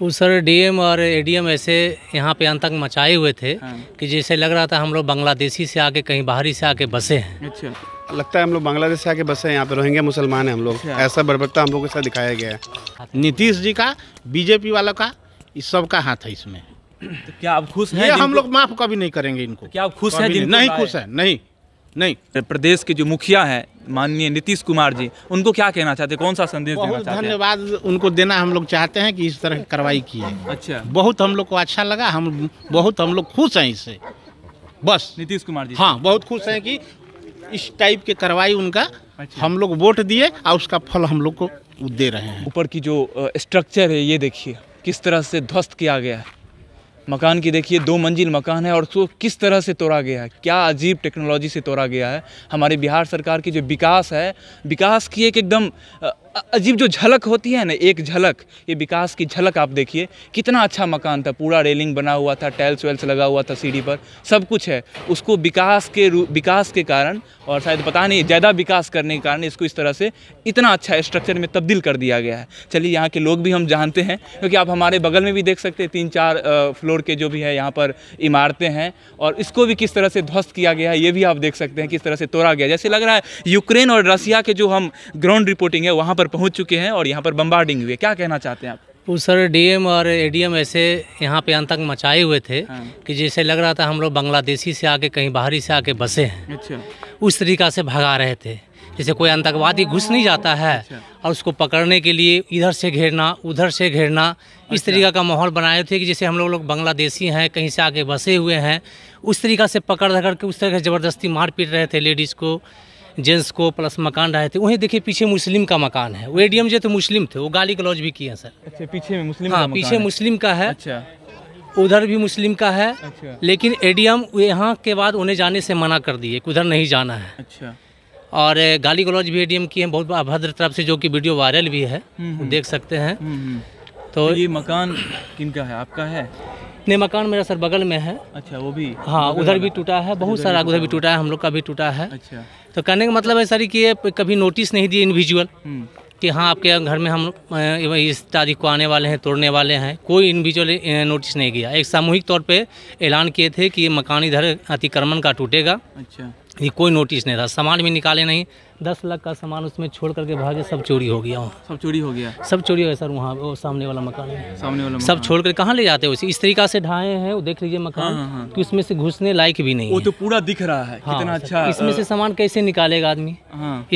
वो sir DM और ADM ऐसे यहाँ पे आतंक मचाए हुए थे हाँ। कि जैसे लग रहा था हम लोग बांग्लादेशी से आके कहीं बाहरी से आके बसे हैं अच्छा लगता है हम लोग बांग्लादेश से आके बसे हैं यहाँ पे रोहिंग्या मुसलमान हैं हम लोग अच्छा। ऐसा बर्बरता हम लोग के साथ दिखाया गया है नीतीश जी का बीजेपी वालों का इस सब का हाथ है इसमें तो क्या आप खुश हैं हम लोग माफ कभी नहीं करेंगे इनको क्या आप खुश हैं नहीं खुश है नहीं नहीं प्रदेश के जो मुखिया हैं माननीय नीतीश कुमार जी उनको क्या कहना चाहते कौन सा संदेश देना चाहते धन्यवाद उनको देना हम लोग चाहते हैं कि इस तरह की कार्रवाई की है अच्छा बहुत हम लोग को अच्छा लगा हम बहुत हम लोग खुश हैं इससे बस नीतीश कुमार जी हाँ बहुत खुश हैं कि इस टाइप के कार्रवाई उनका अच्छा। हम लोग वोट दिए और उसका फल हम लोग को दे रहे हैं ऊपर की जो स्ट्रक्चर है ये देखिए किस तरह से ध्वस्त किया गया है मकान की देखिए दो मंजिल मकान है और उसको किस तरह से तोड़ा गया है क्या अजीब टेक्नोलॉजी से तोड़ा गया है हमारे बिहार सरकार की जो विकास है विकास की एक एकदम अजीब जो झलक होती है ना एक झलक ये विकास की झलक आप देखिए कितना अच्छा मकान था पूरा रेलिंग बना हुआ था टाइल्स वेल्स लगा हुआ था सीढ़ी पर सब कुछ है उसको विकास के विकास के कारण और शायद पता नहीं ज़्यादा विकास करने के कारण इसको इस तरह से इतना अच्छा स्ट्रक्चर में तब्दील कर दिया गया है चलिए यहाँ के लोग भी हम जानते हैं क्योंकि आप हमारे बगल में भी देख सकते हैं तीन चार फ्लोर के जो भी है यहाँ पर इमारतें हैं और इसको भी किस तरह से ध्वस्त किया गया है ये भी आप देख सकते हैं किस तरह से तोड़ा गया जैसे लग रहा है यूक्रेन और रसिया के जो हम ग्राउंड रिपोर्टिंग है वहाँ पर पर पहुंच चुके हैं और यहाँ पर बम्बार्डिंग हुई है क्या कहना चाहते हैं आप वो सर डीएम और एडीएम ऐसे यहाँ पे आतंक मचाए हुए थे हाँ। कि जैसे लग रहा था हम लोग बांग्लादेशी से आके कहीं बाहरी से आके बसे हैं अच्छा। उस तरीका से भगा रहे थे जैसे कोई आतंकवादी घुस नहीं जाता है अच्छा। और उसको पकड़ने के लिए इधर से घेरना उधर से घेरना अच्छा। इस तरीका का माहौल बनाए थे कि जैसे हम लोग लोग बांग्लादेशी हैं कहीं से आके बसे हुए हैं उस तरीका से पकड़ धकड़ के उस तरह से ज़बरदस्ती मार पीट रहे थे लेडीज़ को जेंट्स को प्लस मकान रहे थे तो वहीं देखिए पीछे मुस्लिम का मकान है वो एडीएम जो थे मुस्लिम थे वो गाली गलौज भी किए सर अच्छा पीछे में मुस्लिम हाँ पीछे मुस्लिम का है अच्छा उधर भी मुस्लिम का है अच्छा। लेकिन एडीएम डी यहाँ के बाद उन्हें जाने से मना कर दिए कि उधर नहीं जाना है अच्छा और गाली गलौज भी ए की है बहुत अभद्र तरफ से जो कि वीडियो वायरल भी है हम्म, हम्म। देख सकते हैं हम्म, तो, तो ये मकान किनका है आपका है अपने मकान मेरा सर बगल में है अच्छा वो भी हाँ उधर भी टूटा है बहुत सारा उधर भी टूटा है हम लोग का भी टूटा है अच्छा तो कहने का मतलब है सर कि कभी नोटिस नहीं दिए इंडिविजुअल हम्म। कि हाँ आपके घर में हम इस तारीख को आने वाले हैं तोड़ने वाले हैं कोई इंडिविजुअल नोटिस नहीं गया एक सामूहिक तौर पे ऐलान किए थे कि ये मकान इधर अतिक्रमण का टूटेगा अच्छा ये कोई नोटिस नहीं था समाज में निकाले नहीं दस लाख का सामान उसमें छोड़ करके भागे सब चोरी हो गया सब चोरी हो गया सब चोरी हो गया सर वहाँ वो सामने वाला मकान है सामने वाला सब छोड़ कर कहाँ ले जाते हैं इस तरीका से ढाए हैं वो देख लीजिए मकान की हाँ, हाँ, हाँ। कि उसमें से घुसने लायक भी नहीं वो तो पूरा दिख रहा है कितना अच्छा इसमें से सामान कैसे निकालेगा आदमी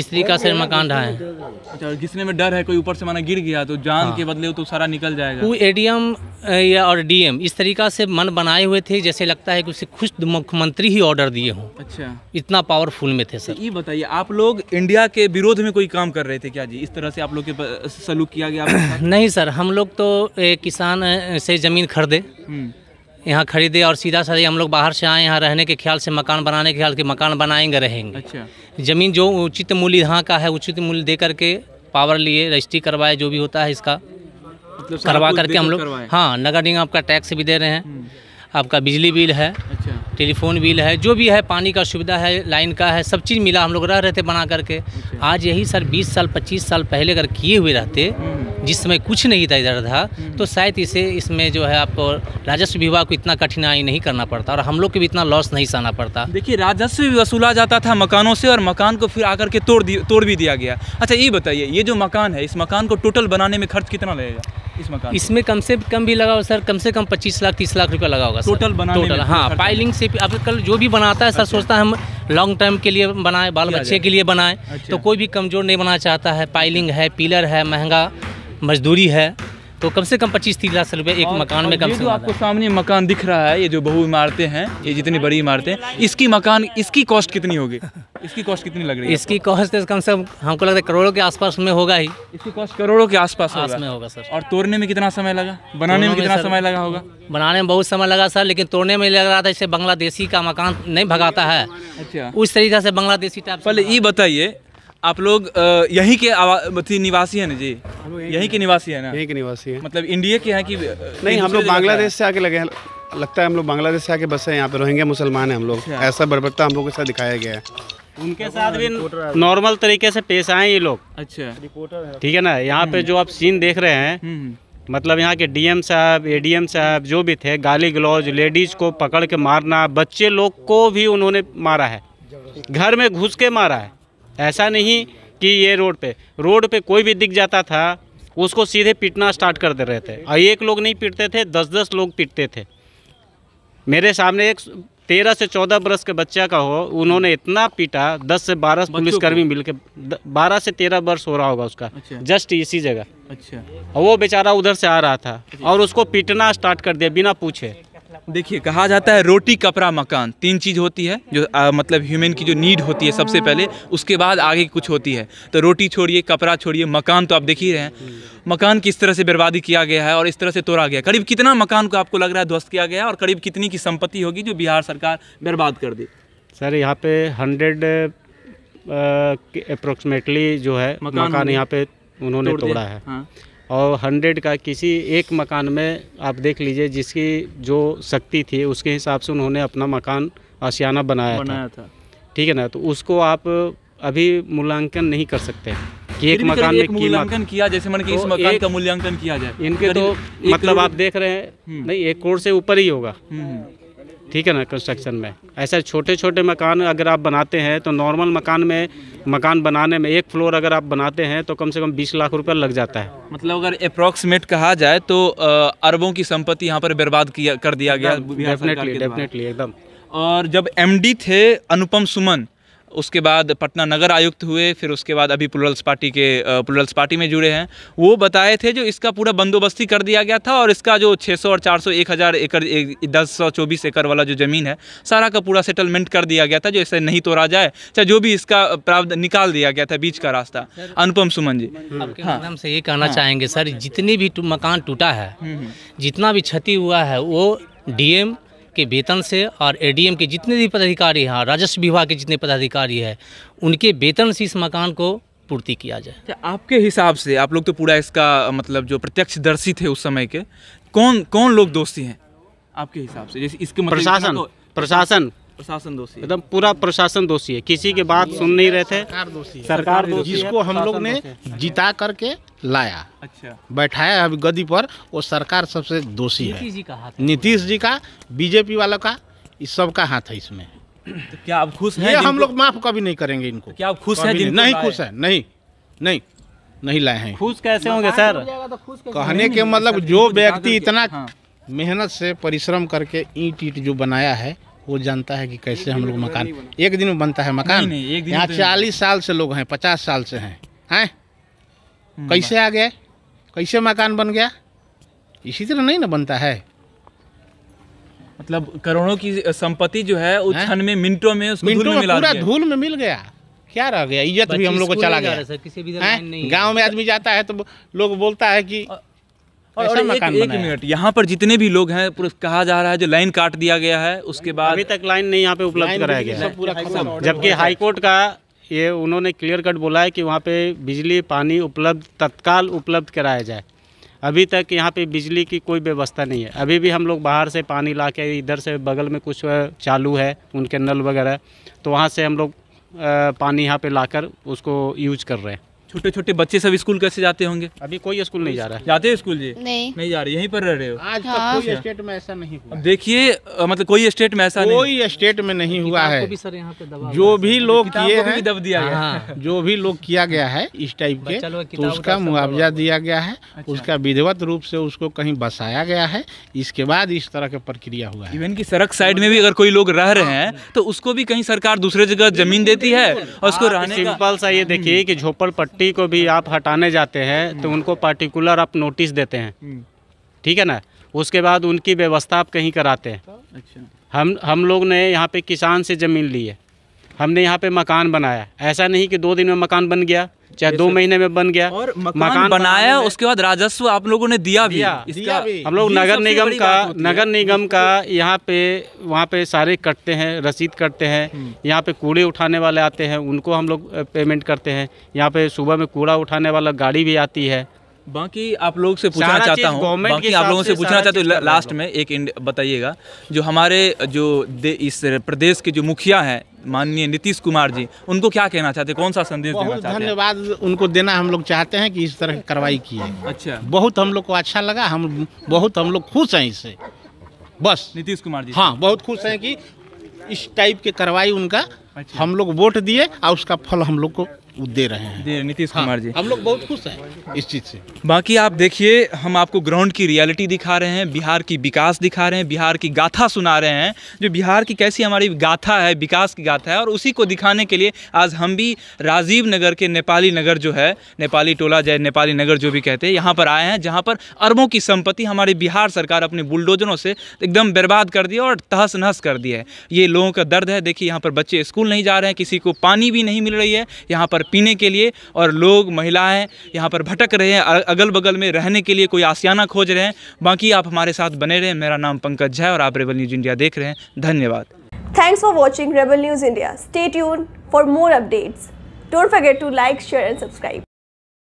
इस तरीका से मकान ढाए हैं अच्छा, घिसने में डर है कोई ऊपर से माना गिर गया तो जान के बदले तो सारा निकल जाएगा वो एडीएम या और डीएम इस तरीका से मन बनाए हुए थे जैसे लगता है कि उसे खुश मुख्यमंत्री ही ऑर्डर दिए हों अच्छा इतना पावरफुल में थे तो सर ये बताइए आप लोग इंडिया के विरोध में कोई काम कर रहे थे क्या जी इस तरह से आप लोग के सलूक किया गया नहीं सर हम लोग तो किसान से ज़मीन खरीदे हम्म। यहाँ खरीदे और सीधा साधे हम लोग बाहर से आए यहाँ रहने के ख्याल से मकान बनाने के ख्याल के मकान बनाएंगे रहेंगे अच्छा ज़मीन जो उचित मूल्य यहाँ का है उचित मूल्य दे करके पावर लिए रजिस्ट्री करवाए जो भी होता है इसका मतलब करवा करके हम लोग हाँ नगर निगम आपका टैक्स भी दे रहे हैं हम्म। आपका बिजली बिल है अच्छा। टेलीफोन बिल है जो भी है पानी का सुविधा है लाइन का है सब चीज़ मिला हम लोग रह रहे थे बना करके अच्छा। आज यही सर 20 साल 25 साल पहले अगर किए हुए रहते हम्म। जिस समय कुछ नहीं था इधर था हम्म। तो शायद इसे इसमें जो है आपको राजस्व विभाग को इतना कठिनाई नहीं करना पड़ता और हम लोग को भी इतना लॉस नहीं सहना पड़ता देखिए राजस्व भी वसूला जाता था मकानों से और मकान को फिर आकर के तोड़ तोड़ भी दिया गया अच्छा ये बताइए ये जो मकान है इस मकान को टोटल बनाने में खर्च कितना लगेगा इस मकान इसमें कम से कम भी लगा सर कम से कम पच्चीस लाख तीस लाख रुपया लगा होगा टोटल बना टोटल हाँ पाइलिंग से अब कल जो भी बनाता है सर अच्छा। सोचता है हम लॉन्ग टर्म के लिए बनाए बाल बच्चे के लिए बनाए अच्छा। तो कोई भी कमज़ोर नहीं बनाना चाहता है पाइलिंग है पिलर है महंगा मजदूरी है तो कम से कम पच्चीस तीस लाख रुपए एक मकान में कम से कम आपको सामने मकान दिख रहा है ये जो बहु इमारतें हैं ये जितनी बड़ी इमारतें इसकी मकान इसकी कॉस्ट कितनी होगी इसकी कॉस्ट कितनी लग रही है इसकी कॉस्ट तो कम से कम हमको लगता है करोड़ों के आसपास में होगा ही इसकी कॉस्ट करोड़ों के आसपास में होगा सर और तोड़ने में कितना समय लगा बनाने में कितना समय लगा होगा बनाने में बहुत समय लगा सर लेकिन तोड़ने में लग रहा था इसे बांग्लादेशी का मकान नहीं भगाता है अच्छा उस तरीके से बांग्लादेशी टाइप पहले ये बताइए आप लोग यहीं के मतलब निवासी हैं ना जी यहीं के निवासी हैं ना यहीं के निवासी हैं मतलब इंडिया के हैं कि नहीं हम लोग बांग्लादेश से आके लगे हैं लगता है हम लोग बांग्लादेश से आके बसे हैं यहाँ पे रोहिंग्या मुसलमान हैं हम लोग अच्छा। ऐसा बर्बरता हम लोग के साथ दिखाया गया है उनके साथ भी नॉर्मल तरीके से पेश आए ये लोग अच्छा रिपोर्टर ठीक है ना यहाँ पे हम्म। जो आप सीन देख रहे हैं हम्म, हम्म। मतलब यहाँ के डीएम साहब एडीएम साहब जो भी थे गाली गलौज लेडीज को पकड़ के मारना बच्चे लोग को भी उन्होंने मारा है घर में घुस के मारा है ऐसा नहीं कि ये रोड पे रोड पे कोई भी दिख जाता था उसको सीधे पीटना स्टार्ट कर दे रहे थे और एक लोग नहीं पीटते थे दस दस लोग पीटते थे मेरे सामने एक तेरह से चौदह बरस के बच्चा का हो उन्होंने इतना पीटा दस से बारह पुलिसकर्मी मिलकर बारह से तेरह वर्ष हो रहा होगा उसका अच्छा। जस्ट इसी जगह अच्छा और वो बेचारा उधर से आ रहा था अच्छा। और उसको पीटना स्टार्ट कर दिया बिना पूछे देखिए कहा जाता है रोटी कपड़ा मकान तीन चीज़ होती है जो आ, मतलब ह्यूमन की जो नीड होती है सबसे पहले उसके बाद आगे कुछ होती है तो रोटी छोड़िए कपड़ा छोड़िए मकान तो आप देख ही रहे हैं मकान किस तरह से बर्बादी किया गया है और इस तरह से तोड़ा गया करीब कितना मकान को आपको लग रहा है ध्वस्त किया गया और करीब कितनी की संपत्ति होगी जो बिहार सरकार बर्बाद कर दी सर यहाँ पे हंड्रेड अप्रोक्सीमेटली जो है मकान, यहाँ पे उन्होंने तोड़ा है हाँ। और हंड्रेड का किसी एक मकान में आप देख लीजिए जिसकी जो शक्ति थी उसके हिसाब से उन्होंने अपना मकान आशियाना बनाया बनाया था ठीक है ना तो उसको आप अभी मूल्यांकन नहीं कर सकते कि एक मकान में मूल्यांकन किया जैसे की तो इस मकान का मूल्यांकन किया जाए इनके तो मतलब आप देख रहे हैं हम्म। नहीं एक करोड़ से ऊपर ही होगा हम्म, हम्म। ठीक है ना कंस्ट्रक्शन में ऐसे छोटे छोटे मकान अगर आप बनाते हैं तो नॉर्मल मकान में मकान बनाने में एक फ्लोर अगर आप बनाते हैं तो कम से कम बीस लाख रुपया लग जाता है मतलब अगर अप्रोक्सीमेट कहा जाए तो अरबों की संपत्ति यहाँ पर बर्बाद किया कर दिया गया डेफिनेटली डेफिनेटली एकदम और जब एमडी थे अनुपम सुमन उसके बाद पटना नगर आयुक्त हुए फिर उसके बाद अभी प्लूरल्स पार्टी के प्लूरल्स पार्टी में जुड़े हैं वो बताए थे जो इसका पूरा बंदोबस्ती कर दिया गया था और इसका जो 600 और 400 एक हज़ार एकड़ एक, दस सौ चौबीस एकड़ वाला जो ज़मीन है सारा का पूरा सेटलमेंट कर दिया गया था जो इसे नहीं तोड़ा जाए चाहे जो भी इसका प्रावधान निकाल दिया गया था बीच का रास्ता अनुपम सुमन जी हम्म। हाँ से ये कहना हाँ। चाहेंगे सर जितनी भी मकान टूटा है हम्म। जितना भी क्षति हुआ है वो डीएम के वेतन से और एडीएम के जितने भी पदाधिकारी हैं राजस्व विभाग के जितने पदाधिकारी हैं उनके वेतन से इस मकान को पूर्ति किया जाए अच्छा, आपके हिसाब से आप लोग तो पूरा इसका मतलब जो प्रत्यक्षदर्शी थे उस समय के कौन कौन लोग दोषी हैं आपके हिसाब से जैसे इसके मतलब प्रशासन तो- प्रशासन प्रशासन दोषी एकदम मतलब पूरा प्रशासन दोषी है किसी के बात सुन नहीं रहे थे सरकार दोषी जिसको हम लोग ने जिता करके लाया अच्छा बैठाया अभी गद्दी पर वो सरकार सबसे दोषी है नीतीश जी का बीजेपी वालों का इस सब का हाथ है इसमें तो क्या आप खुश हैं हम लोग माफ कभी नहीं करेंगे इनको तो क्या आप खुश हैं नहीं खुश है नहीं नहीं नहीं लाए हैं खुश कैसे होंगे सर तो कहने के मतलब जो व्यक्ति इतना हाँ। मेहनत से परिश्रम करके ईट ईट जो बनाया है वो जानता है कि कैसे हम लोग तो मकान एक दिन में बनता है मकान यहाँ चालीस साल से लोग हैं पचास साल से हैं हैं हम्म, कैसे आ गया कैसे मकान बन गया इसी तरह नहीं ना बनता है मतलब करोड़ों की संपत्ति जो है उस क्षण में मिनटों में उसको मिनटों में पूरा धूल में मिल गया क्या रह गया इज्जत भी हम लोग को चला गया किसी भी गांव में आदमी जाता है तो लोग बोलता है कि और, और एक, एक मिनट यहाँ पर जितने भी लोग हैं कहा जा रहा है जो लाइन काट दिया गया है उसके बाद अभी तक लाइन नहीं यहाँ पे उपलब्ध कराया गया है जबकि हाईकोर्ट का ये उन्होंने क्लियर कट बोला है कि वहाँ पे बिजली पानी उपलब्ध तत्काल उपलब्ध कराया जाए अभी तक यहाँ पे बिजली की कोई व्यवस्था नहीं है अभी भी हम लोग बाहर से पानी ला के इधर से बगल में कुछ चालू है उनके नल वगैरह तो वहाँ से हम लोग पानी यहाँ पर ला उसको यूज कर रहे हैं छोटे छोटे बच्चे सब स्कूल कैसे जाते होंगे अभी कोई स्कूल नहीं जा रहा है जाते हैं स्कूल जी नहीं नहीं जा रही यहीं पर रह रहे हो आज हाँ। तक कोई अच्छा। स्टेट में ऐसा नहीं हुआ देखिए मतलब कोई स्टेट में ऐसा कोई स्टेट में नहीं हुआ है भी सर पे दबा जो भी लोग किए हैं दब दिया गया हाँ, जो भी लोग किया गया है इस टाइप के तो उसका मुआवजा दिया गया है अच्छा। उसका विधिवत रूप से उसको कहीं बसाया गया है इसके बाद इस तरह की प्रक्रिया हुआ है इवन की सड़क साइड में भी अगर कोई लोग रह रहे हैं तो उसको भी कहीं सरकार दूसरे जगह जमीन देती है और उसको हाँ, रहने सिंपल सा ये हम्म। देखिए की झोपड़ पार्टी को भी आप हटाने जाते हैं तो हम्म। उनको पर्टिकुलर आप नोटिस देते हैं हम्म। ठीक है ना उसके बाद उनकी व्यवस्था आप कहीं कराते हैं अच्छा। हम हम लोग ने यहाँ पे किसान से ज़मीन ली है हमने यहाँ पे मकान बनाया ऐसा नहीं कि दो दिन में मकान बन गया चाहे दो महीने में बन गया और मकान, मकान बनाया उसके बाद राजस्व आप लोगों ने दिया भी दिया, इसका दिया भी। हम लोग नगर निगम का नगर निगम का यहाँ पे वहाँ पे सारे कटते हैं रसीद कटते हैं हम्म। यहाँ पे कूड़े उठाने वाले आते हैं उनको हम लोग पेमेंट करते हैं यहाँ पे सुबह में कूड़ा उठाने वाला गाड़ी भी आती है बाकी आप लोग से पूछना चाहता हूँ बाकी आप लोगों से पूछना चाहते हो लास्ट में एक बताइएगा जो हमारे जो इस प्रदेश के जो मुखिया हैं माननीय नीतीश कुमार जी उनको क्या कहना चाहते कौन सा संदेश देना चाहते धन्यवाद उनको देना हम लोग चाहते हैं कि इस तरह की कार्रवाई की है अच्छा बहुत हम लोग को अच्छा लगा हम बहुत हम लोग खुश हैं इससे बस नीतीश कुमार जी हाँ बहुत खुश हैं कि इस टाइप के कार्रवाई उनका अच्छा। हम लोग वोट दिए और उसका फल हम लोग को दे रहे हैं दे नीतीश हाँ, कुमार जी हम लोग बहुत खुश हैं इस चीज़ से बाकी आप देखिए हम आपको ग्राउंड की रियलिटी दिखा रहे हैं बिहार की विकास दिखा रहे हैं बिहार की गाथा सुना रहे हैं जो बिहार की कैसी हमारी गाथा है विकास की गाथा है और उसी को दिखाने के लिए आज हम भी राजीव नगर के नेपाली नगर जो है नेपाली टोला जय नेपाली नगर जो भी कहते हैं यहाँ पर आए हैं जहाँ पर अरबों की संपत्ति हमारी बिहार सरकार अपने बुलडोजरों से एकदम बर्बाद कर दी और तहस नहस कर दी है ये लोगों का दर्द है देखिए यहाँ पर बच्चे स्कूल नहीं जा रहे हैं किसी को पानी भी नहीं मिल रही है यहाँ पर पर पीने के लिए और लोग महिलाएं यहाँ पर भटक रहे हैं अगल बगल में रहने के लिए कोई आसियाना खोज रहे हैं बाकी आप हमारे साथ बने रहें मेरा नाम पंकज झा और आप रेबल न्यूज़ इंडिया देख रहे हैं धन्यवाद thanks for watching Rebel News India stay for more updates don't forget to like share and subscribe